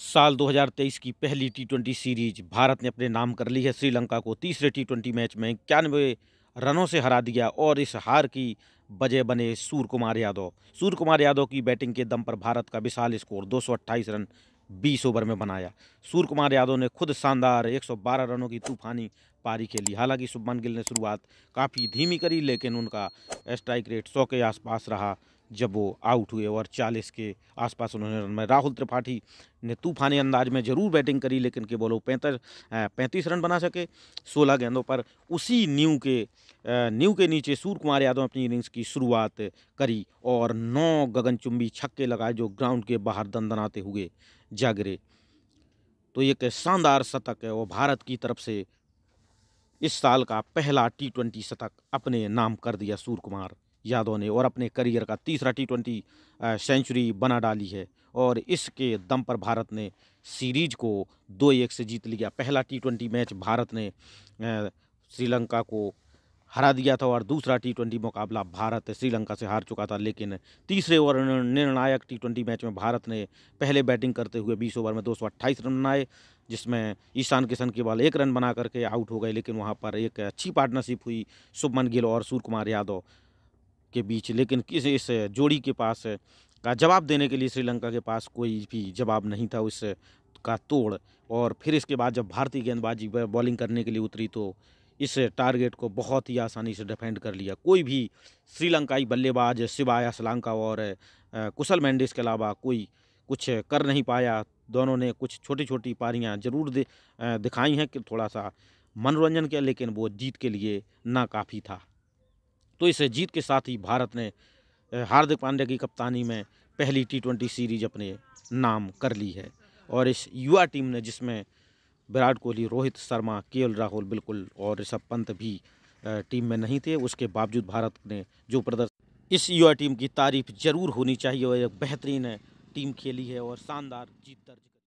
साल 2023 की पहली टी ट्वेंटी सीरीज भारत ने अपने नाम कर ली है श्रीलंका को तीसरे टी ट्वेंटी मैच में इक्यानवे रनों से हरा दिया और इस हार की वजह बने सूर्य कुमार यादव सूर्य कुमार यादव की बैटिंग के दम पर भारत का विशाल स्कोर दो रन 20 ओवर में बनाया सूर्य कुमार यादव ने खुद शानदार 112 रनों की तूफानी पारी खेली हालांकि शुभमन गिल ने शुरुआत काफ़ी धीमी करी लेकिन उनका स्ट्राइक रेट सौ के आसपास रहा जब वो आउट हुए और 40 के आसपास उन्होंने रन में राहुल त्रिपाठी ने तूफानी अंदाज में ज़रूर बैटिंग करी लेकिन केवल वो पैंतर पैंतीस रन बना सके सोलह गेंदों पर उसी न्यू के न्यू के नीचे सूर्य कुमार यादव अपनी इनिंग्स की शुरुआत करी और नौ गगनचुंबी छक्के लगाए जो ग्राउंड के बाहर दनदनाते हुए जागरे तो एक शानदार शतक है वो भारत की तरफ से इस साल का पहला टी ट्वेंटी शतक अपने नाम कर दिया सूर्य कुमार यादव ने और अपने करियर का तीसरा टी ट्वेंटी सेंचुरी बना डाली है और इसके दम पर भारत ने सीरीज को दो एक से जीत लिया पहला टी ट्वेंटी मैच भारत ने श्रीलंका को हरा दिया था और दूसरा टी ट्वेंटी मुकाबला भारत श्रीलंका से हार चुका था लेकिन तीसरे ओवर निर्णायक टी ट्वेंटी मैच में भारत ने पहले बैटिंग करते हुए 20 ओवर में 228 रन बनाए जिसमें ईशान किशन के बल एक रन बना करके आउट हो गए लेकिन वहाँ पर एक अच्छी पार्टनरशिप हुई शुभमन गिल और सूर्य कुमार यादव के बीच लेकिन किस इस जोड़ी के पास का जवाब देने के लिए श्रीलंका के पास कोई भी जवाब नहीं था उस का तोड़ और फिर इसके बाद जब भारतीय गेंदबाजी बॉलिंग करने के लिए उतरी तो इस टारगेट को बहुत ही आसानी से डिफेंड कर लिया कोई भी श्रीलंकाई बल्लेबाज सिवाया श्रीलंका और कुशल मैंडिस के अलावा कोई कुछ कर नहीं पाया दोनों ने कुछ छोटी छोटी पारियां जरूर दिखाई हैं कि थोड़ा सा मनोरंजन के लेकिन वो जीत के लिए नाकाफ़ी था तो इस जीत के साथ ही भारत ने हार्दिक पांड्या की कप्तानी में पहली टी ट्वेंटी सीरीज अपने नाम कर ली है और इस युवा टीम ने जिसमें विराट कोहली रोहित शर्मा के राहुल बिल्कुल और ऋषभ पंत भी टीम में नहीं थे उसके बावजूद भारत ने जो प्रदर्शन इस युवा टीम की तारीफ जरूर होनी चाहिए और एक बेहतरीन टीम खेली है और शानदार जीत दर्ज